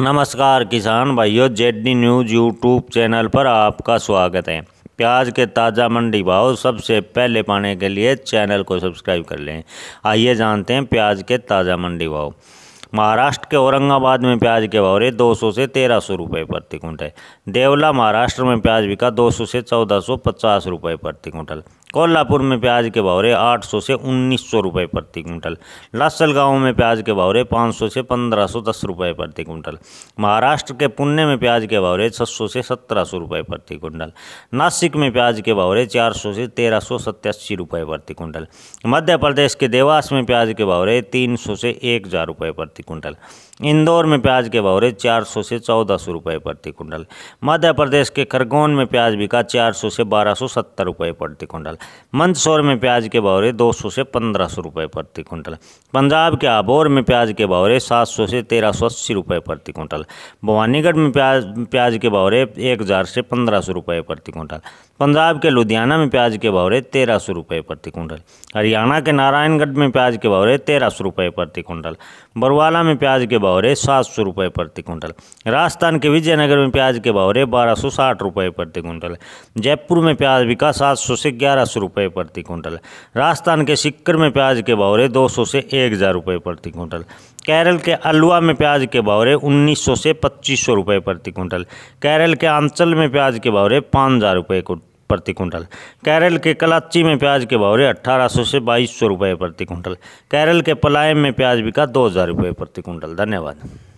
नमस्कार किसान भाइयों जेडी न्यूज़ यूट्यूब चैनल पर आपका स्वागत है प्याज के ताज़ा मंडी भाव सबसे पहले पाने के लिए चैनल को सब्सक्राइब कर लें आइए जानते हैं प्याज के ताज़ा मंडी भाव महाराष्ट्र के औरंगाबाद में प्याज के भाव रहे दो सौ से तेरह सौ रुपये प्रति क्विंटल देवला महाराष्ट्र में प्याज बिका दो सौ से चौदह सौ पचास रुपये प्रति क्विंटल कोल्हापुर में प्याज के भावरे आठ सौ से उन्नीस सौ रुपये प्रति क्विंटल लासल गाँव में प्याज के भावरे पाँच सौ से पंद्रह सौ दस रुपये प्रति क्विंटल महाराष्ट्र के पुणे में प्याज के भावरे छः सौ से सत्रह सौ रुपये प्रति क्विंटल नासिक में प्याज के भावरे चार सौ से तेरह सौ सत्तासी रुपये प्रति क्विंटल मध्य प्रदेश के देवास में प्याज के भावरे तीन सौ से एक हज़ार रुपये प्रति क्विंटल इंदौर में प्याज के भावरे चार सौ से चौदह सौ रुपये प्रति क्विंटल मध्य प्रदेश के खरगोन में प्याज बिका चार सौ से बारह सौ सत्तर रुपये प्रति क्विंटल मंदसौर में प्याज के भाव दो सौ से पंद्रह सौ रुपये प्रति क्विंटल पंजाब के आबोर में प्याज के भाव सात सौ से तेरह सौ अस्सी रुपये प्रति क्विंटल भवानीगढ़ में प्याज प्याज के बावरे एक हज़ार से पंद्रह सौ रुपये प्रति क्विंटल पंजाब के लुधियाना में प्याज के भाव तेरह सौ रुपये प्रति क्विंटल हरियाणा के नारायणगढ़ में प्याज के भावरे तेरह सौ रुपये प्रति क्विंटल बरवाला में प्याज के भाव सात सौ रुपये प्रति क्विंटल राजस्थान के विजयनगर में प्याज के बावरे बारह सौ साठ रुपये प्रति क्विंटल जयपुर में प्याज बिका सात सौ से ग्यारह दस रुपये प्रति क्विंटल राजस्थान के सिक्कर में प्याज के भावरे दो सौ से एक हज़ार रुपये प्रति क्विंटल केरल के अलवा में प्याज के भावरे उन्नीस सौ से पच्चीस सौ रुपये प्रति क्विंटल केरल के आंचल में प्याज के भावरे पाँच हज़ार रुपये प्रति क्विंटल केरल के कलाची में प्याज के भावरे सौ से बाईस सौ रुपये प्रति क्विंटल केरल के पलायम में प्याज बिका दो हज़ार रुपये प्रति क्विंटल धन्यवाद